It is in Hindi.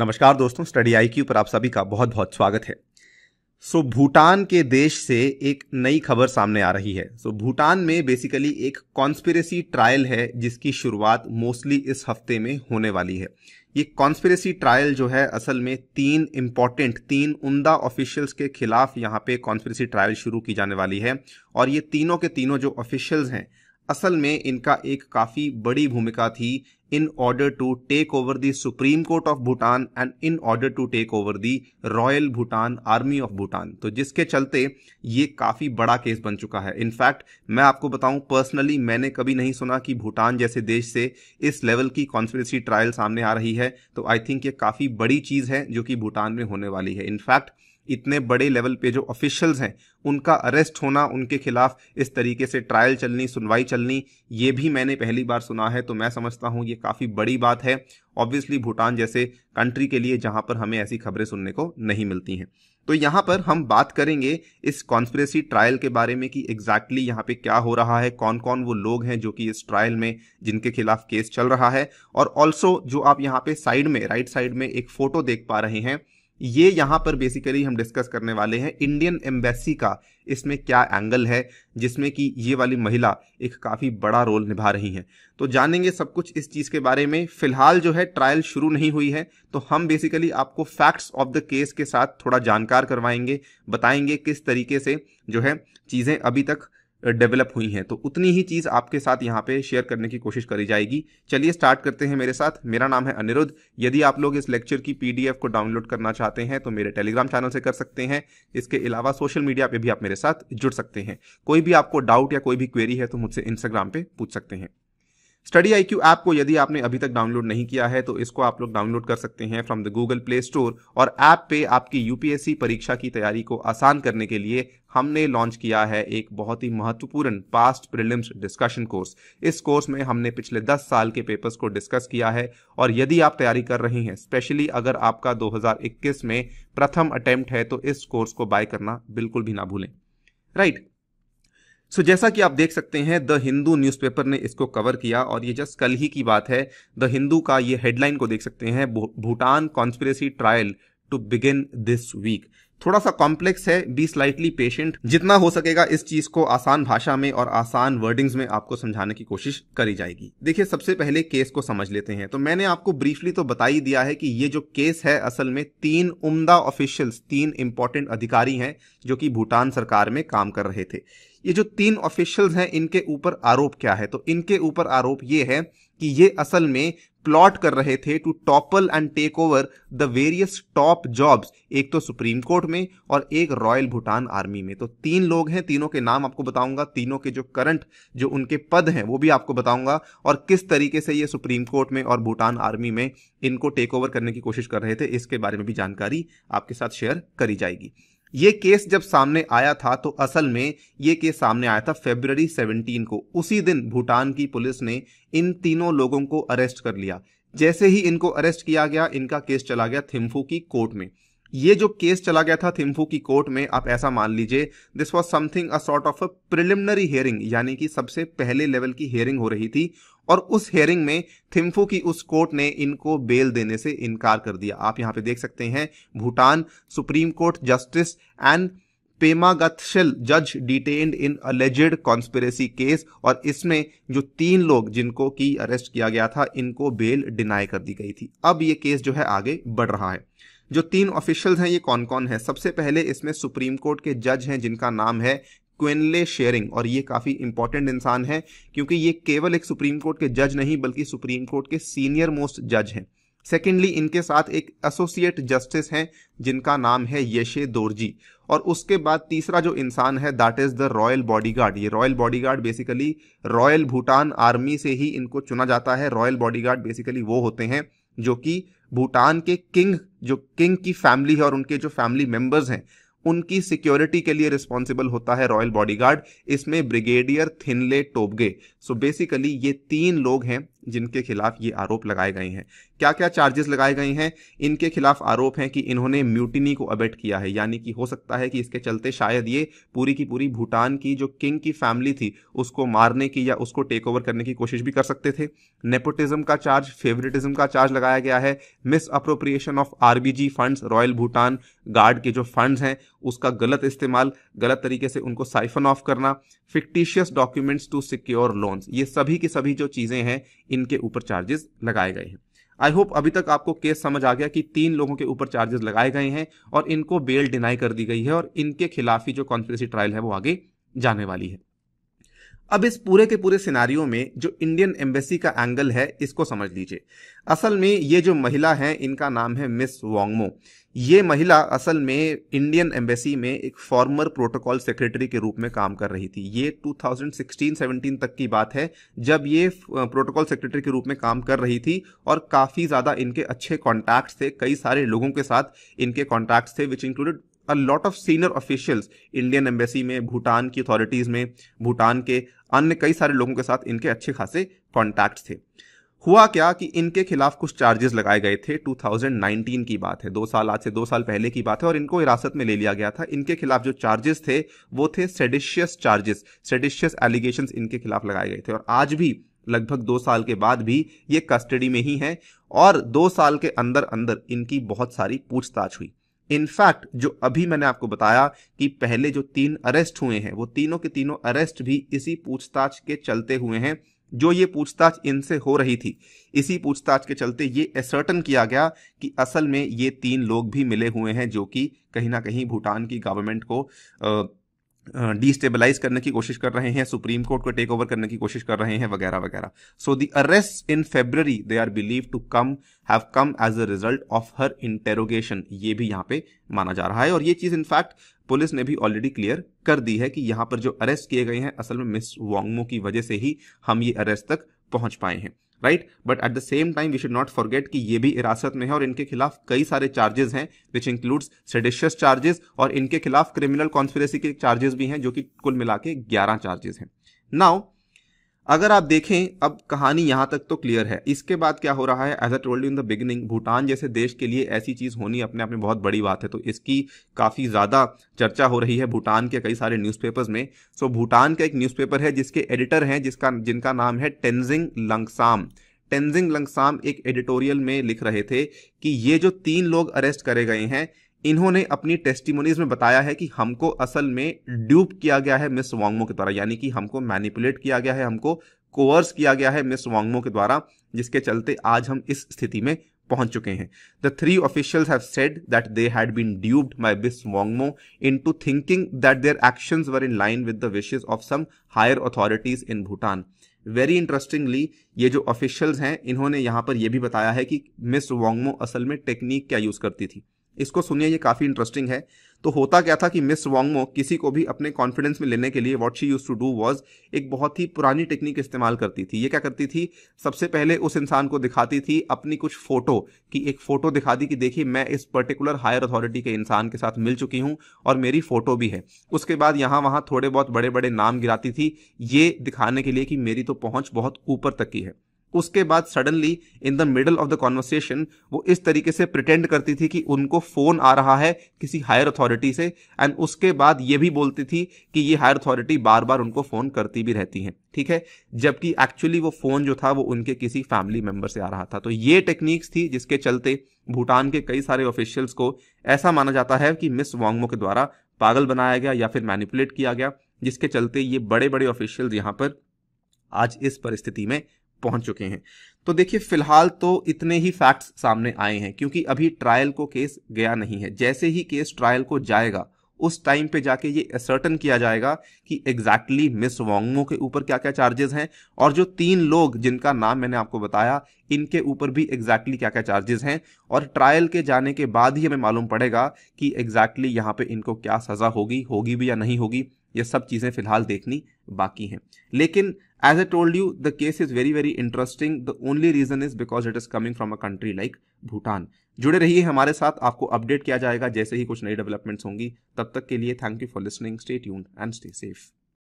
नमस्कार दोस्तों स्टडी आई क्यू पर आप सभी का बहुत बहुत स्वागत है सो so, भूटान के देश से एक नई खबर सामने आ रही है सो so, भूटान में बेसिकली एक कॉन्स्पिरेसी ट्रायल है जिसकी शुरुआत मोस्टली इस हफ्ते में होने वाली है ये कॉन्स्पिरेसी ट्रायल जो है असल में तीन इम्पॉर्टेंट तीन उमदा ऑफिशियल्स के खिलाफ यहाँ पे कॉन्स्पिरेसी ट्रायल शुरू की जाने वाली है और ये तीनों के तीनों जो ऑफिशियल्स हैं असल में इनका एक काफी बड़ी भूमिका थी in order to take over the supreme court of Bhutan and in order to take over the royal Bhutan army of Bhutan तो जिसके चलते ये काफी बड़ा केस बन चुका है इनफैक्ट मैं आपको बताऊं पर्सनली मैंने कभी नहीं सुना कि भूटान जैसे देश से इस लेवल की कॉन्स्पिरेसी ट्रायल सामने आ रही है तो आई थिंक ये काफी बड़ी चीज है जो कि भूटान में होने वाली है इनफैक्ट इतने बड़े लेवल पे जो ऑफिशियल्स हैं उनका अरेस्ट होना उनके खिलाफ इस तरीके से ट्रायल चलनी सुनवाई चलनी ये भी मैंने पहली बार सुना है तो मैं समझता हूँ ये काफ़ी बड़ी बात है ऑब्वियसली भूटान जैसे कंट्री के लिए जहाँ पर हमें ऐसी खबरें सुनने को नहीं मिलती हैं तो यहाँ पर हम बात करेंगे इस कॉन्स्परेसी ट्रायल के बारे में कि एग्जैक्टली यहाँ पे क्या हो रहा है कौन कौन वो लोग हैं जो कि इस ट्रायल में जिनके खिलाफ केस चल रहा है और ऑल्सो जो आप यहाँ पे साइड में राइट साइड में एक फोटो देख पा रहे हैं ये यहां पर बेसिकली हम डिस्कस करने वाले हैं इंडियन एम्बेसी का इसमें क्या एंगल है जिसमें कि ये वाली महिला एक काफ़ी बड़ा रोल निभा रही हैं तो जानेंगे सब कुछ इस चीज़ के बारे में फिलहाल जो है ट्रायल शुरू नहीं हुई है तो हम बेसिकली आपको फैक्ट्स ऑफ द केस के साथ थोड़ा जानकार करवाएंगे बताएंगे किस तरीके से जो है चीज़ें अभी तक डेवलप हुई हैं तो उतनी ही चीज़ आपके साथ यहाँ पे शेयर करने की कोशिश करी जाएगी चलिए स्टार्ट करते हैं मेरे साथ मेरा नाम है अनिरुद्ध यदि आप लोग इस लेक्चर की पीडीएफ को डाउनलोड करना चाहते हैं तो मेरे टेलीग्राम चैनल से कर सकते हैं इसके अलावा सोशल मीडिया पर भी आप मेरे साथ जुड़ सकते हैं कोई भी आपको डाउट या कोई भी क्वेरी है तो मुझसे इंस्टाग्राम पर पूछ सकते हैं स्टडी आई ऐप को यदि आपने अभी तक डाउनलोड नहीं किया है तो इसको आप लोग डाउनलोड कर सकते हैं from the Google play store और ऐप पे आपकी यूपीएससी परीक्षा की तैयारी को आसान करने के लिए हमने लॉन्च किया है एक बहुत ही महत्वपूर्ण पास्ट प्रिलिम्स डिस्कशन कोर्स इस कोर्स में हमने पिछले 10 साल के पेपर्स को डिस्कस किया है और यदि आप तैयारी कर रहे हैं स्पेशली अगर आपका 2021 में प्रथम अटेम्प्ट है तो इस कोर्स को बाय करना बिल्कुल भी ना भूलें राइट right. सो so, जैसा कि आप देख सकते हैं द हिंदू न्यूज़पेपर ने इसको कवर किया और ये जस्ट कल ही की बात है द हिंदू का ये हेडलाइन को देख सकते हैं Bhutan conspiracy trial to begin this week थोड़ा सा कॉम्प्लेक्स है बी स्लाइटली पेशेंट जितना हो सकेगा इस चीज को आसान भाषा में और आसान वर्डिंग्स में आपको समझाने की कोशिश करी जाएगी देखिए सबसे पहले केस को समझ लेते हैं तो मैंने आपको ब्रीफली तो बता ही दिया है कि ये जो केस है असल में तीन उम्दा ऑफिशियल्स तीन इंपॉर्टेंट अधिकारी हैं जो कि भूटान सरकार में काम कर रहे थे ये जो तीन ऑफिशियल्स हैं इनके ऊपर आरोप क्या है तो इनके ऊपर आरोप ये है कि ये असल में प्लॉट कर रहे थे to topple and take over the various top jobs एक तो सुप्रीम कोर्ट में और एक रॉयल भूटान आर्मी में तो तीन लोग हैं तीनों के नाम आपको बताऊंगा तीनों के जो करंट जो उनके पद हैं वो भी आपको बताऊंगा और किस तरीके से ये सुप्रीम कोर्ट में और भूटान आर्मी में इनको टेक ओवर करने की कोशिश कर रहे थे इसके बारे में भी जानकारी आपके साथ शेयर करी जाएगी ये केस जब सामने आया था तो असल में ये केस सामने आया था फेबर 17 को उसी दिन भूटान की पुलिस ने इन तीनों लोगों को अरेस्ट कर लिया जैसे ही इनको अरेस्ट किया गया इनका केस चला गया थिम्फू की कोर्ट में ये जो केस चला गया था थिम्फू की कोर्ट में आप ऐसा मान लीजिए this was something a sort of a preliminary hearing यानी कि सबसे पहले लेवल की हेयरिंग हो रही थी और उस हेयरिंग में थिम्फू की उस कोर्ट ने इनको बेल देने से इनकार कर दिया आप यहाँ पे देख सकते हैं Bhutan supreme court justice and पेमागथशल जज detained in alleged conspiracy case और इसमें जो तीन लोग जिनको की अरेस्ट किया गया था इनको बेल डिनाई कर दी गई थी अब ये केस जो है आगे बढ़ रहा है जो तीन ऑफिशियल्स हैं ये कौन कौन हैं सबसे पहले इसमें सुप्रीम कोर्ट के जज हैं जिनका नाम है क्वेनले शेयरिंग और ये काफ़ी इंपॉर्टेंट इंसान है क्योंकि ये केवल एक सुप्रीम कोर्ट के जज नहीं बल्कि सुप्रीम कोर्ट के सीनियर मोस्ट जज हैं सेकेंडली इनके साथ एक एसोसिएट जस्टिस हैं जिनका नाम है यशे दोरजी और उसके बाद तीसरा जो इंसान है that is the royal bodyguard ये royal bodyguard basically royal Bhutan army से ही इनको चुना जाता है रॉयल बॉडीगार्ड बेसिकली वो होते हैं जो कि भूटान के किंग जो किंग की फैमिली है और उनके जो फैमिली मेंबर्स हैं उनकी सिक्योरिटी के लिए रिस्पॉन्सिबल होता है रॉयल बॉडीगार्ड इसमें brigadier Thinley Tobgay so basically ये तीन लोग हैं जिनके खिलाफ ये आरोप लगाए गए हैं क्या क्या चार्जेस लगाए गए हैं इनके खिलाफ आरोप है कि इन्होंने म्यूटिनी को अबेट किया है यानी कि हो सकता है कि इसके चलते शायद ये पूरी की पूरी भूटान की जो किंग की फैमिली थी उसको मारने की या उसको टेक ओवर करने की कोशिश भी कर सकते थे नेपोटिज्म का चार्ज फेवरेटिज्म का चार्ज लगाया गया है misappropriation of R funds royal Bhutan guard के जो फंड्स हैं उसका गलत इस्तेमाल गलत तरीके से उनको साइफन ऑफ करना fictitious documents to secure loans ये सभी की सभी जो चीज़ें हैं इनके ऊपर चार्जेस लगाए गए हैं आई होप अभी तक आपको केस समझ आ गया कि तीन लोगों के ऊपर चार्जेस लगाए गए हैं और इनको बेल डिनाई कर दी गई है और इनके खिलाफ ही जो कॉन्फ्रेंसी ट्रायल है वो आगे जाने वाली है अब इस पूरे के पूरे सिनारियों में जो इंडियन एम्बेसी का एंगल है इसको समझ लीजिए असल में ये जो महिला है इनका नाम है मिस वांगमो ये महिला असल में इंडियन एम्बेसी में एक फॉर्मर प्रोटोकॉल सेक्रेटरी के रूप में काम कर रही थी ये 2016-17 तक की बात है जब ये प्रोटोकॉल सेक्रेटरी के रूप में काम कर रही थी और काफ़ी ज़्यादा इनके अच्छे कॉन्टैक्ट थे कई सारे लोगों के साथ इनके कॉन्टैक्ट्स थे which included a lot of senior officials Indian embassy में भूटान की अथॉरिटीज़ में भूटान के अन्य कई सारे लोगों के साथ इनके अच्छे खासे कॉन्टैक्ट थे हुआ क्या कि इनके खिलाफ कुछ चार्जेस लगाए गए थे 2019 की बात है दो साल आज से दो साल पहले की बात है और इनको हिरासत में ले लिया गया था इनके खिलाफ जो चार्जेस थे वो थे सेडिशियस चार्जेस सेडिशियस एलिगेशन इनके खिलाफ लगाए गए थे और आज भी लगभग दो साल के बाद भी ये कस्टडी में ही हैं और दो साल के अंदर अंदर इनकी बहुत सारी पूछताछ हुई इनफैक्ट जो अभी मैंने आपको बताया कि पहले जो तीन अरेस्ट हुए हैं वो तीनों के तीनों अरेस्ट भी इसी पूछताछ के चलते हुए हैं जो ये पूछताछ इनसे हो रही थी इसी पूछताछ के चलते ये एसर्टन किया गया कि असल में ये तीन लोग भी मिले हुए हैं जो कि कहीं ना कहीं भूटान की गवर्नमेंट को डिस्टेबलाइज करने की कोशिश कर रहे हैं सुप्रीम कोर्ट को टेक ओवर करने की कोशिश कर रहे हैं वगैरह वगैरह so the arrest in February they are believe to come have come as a result of her interrogation ये भी यहाँ पे माना जा रहा है और ये चीज इनफैक्ट पुलिस ने भी ऑलरेडी क्लियर कर दी है कि यहाँ पर जो अरेस्ट किए गए हैं असल में मिस वांगमो की वजह से ही हम ये अरेस्ट तक पहुंच पाए हैं right but at the same time we should not forget कि ये भी हिरासत में है और इनके खिलाफ कई सारे चार्जेस हैं विच इंक्लूड्स सेडिशियस चार्जेस और इनके खिलाफ क्रिमिनल कॉन्स्पिरेसी के चार्जेस भी हैं जो कि कुल मिला के ग्यारह चार्जेस हैं नाउ अगर आप देखें अब कहानी यहां तक तो क्लियर है इसके बाद क्या हो रहा है as I told in the beginning Bhutan जैसे देश के लिए ऐसी चीज़ होनी अपने आप में बहुत बड़ी बात है तो इसकी काफ़ी ज़्यादा चर्चा हो रही है भूटान के कई सारे न्यूज़पेपर्स में सो so, भूटान का एक न्यूज़पेपर है जिसके एडिटर हैं जिसका जिनका नाम है टेंजिंग लंगसाम टेंजिंग लंगसाम एक एडिटोरियल में लिख रहे थे कि ये जो तीन लोग अरेस्ट करे गए हैं इन्होंने अपनी टेस्टिमोनीज में बताया है कि हमको असल में ड्यूप किया गया है मिस वांगमो के द्वारा यानी कि हमको मैनिपुलेट किया गया है हमको कोवर्स किया गया है मिस वांगमो के द्वारा जिसके चलते आज हम इस स्थिति में पहुंच चुके हैं the three officials have said that they had been duped by miss Wangmo into thinking that their actions were in line with the wishes of some higher authorities in Bhutan very interestingly ये जो ऑफिशियल्स हैं इन्होंने यहाँ पर यह भी बताया है कि मिस वांगमो असल में टेक्निक क्या यूज करती थी इसको सुनिए ये काफ़ी इंटरेस्टिंग है तो होता क्या था कि मिस वांगमो किसी को भी अपने कॉन्फिडेंस में लेने के लिए what she used to do was एक बहुत ही पुरानी टेक्निक इस्तेमाल करती थी ये क्या करती थी सबसे पहले उस इंसान को दिखाती थी अपनी कुछ फ़ोटो कि एक फ़ोटो दिखा दी कि देखिए मैं इस पर्टिकुलर हायर अथॉरिटी के इंसान के साथ मिल चुकी हूँ और मेरी फ़ोटो भी है उसके बाद यहाँ वहाँ थोड़े बहुत बड़े बड़े नाम गिराती थी ये दिखाने के लिए कि मेरी तो पहुँच बहुत ऊपर तक की है उसके बाद suddenly in the middle of the conversation वो इस तरीके से प्रिटेंड करती थी कि उनको फोन आ रहा है किसी हायर अथॉरिटी से एंड उसके बाद ये भी बोलती थी कि ये हायर अथॉरिटी बार बार उनको फोन करती भी रहती है ठीक है जबकि एक्चुअली वो फोन जो था वो उनके किसी फैमिली मेंबर से आ रहा था तो ये टेक्निक्स थी जिसके चलते भूटान के कई सारे ऑफिशियल्स को ऐसा माना जाता है कि मिस वांगमो के द्वारा पागल बनाया गया या फिर मैनिपुलेट किया गया जिसके चलते ये बड़े बड़े ऑफिशियल्स यहाँ पर आज इस परिस्थिति में पहुंच चुके हैं तो देखिए फिलहाल तो इतने ही फैक्ट्स सामने आए हैं क्योंकि अभी ट्रायल को केस गया नहीं है जैसे ही केस ट्रायल को जाएगा उस टाइम पे जाके ये असर्टन किया जाएगा कि एग्जैक्टली मिस वोंगमो के ऊपर क्या क्या चार्जेस हैं और जो तीन लोग जिनका नाम मैंने आपको बताया इनके ऊपर भी एग्जैक्टली क्या क्या चार्जेस हैं और ट्रायल के जाने के बाद ही हमें मालूम पड़ेगा कि एग्जैक्टली यहाँ पे इनको क्या सज़ा होगी होगी भी या नहीं होगी ये सब चीज़ें फिलहाल देखनी बाकी हैं लेकिन as I told you the case is very very interesting the only reason is because it is coming from a country like Bhutan जुड़े रहिए हमारे साथ आपको अपडेट किया जाएगा जैसे ही कुछ नई डेवलपमेंट्स होंगी तब तक के लिए thank you for listening stay tuned and stay safe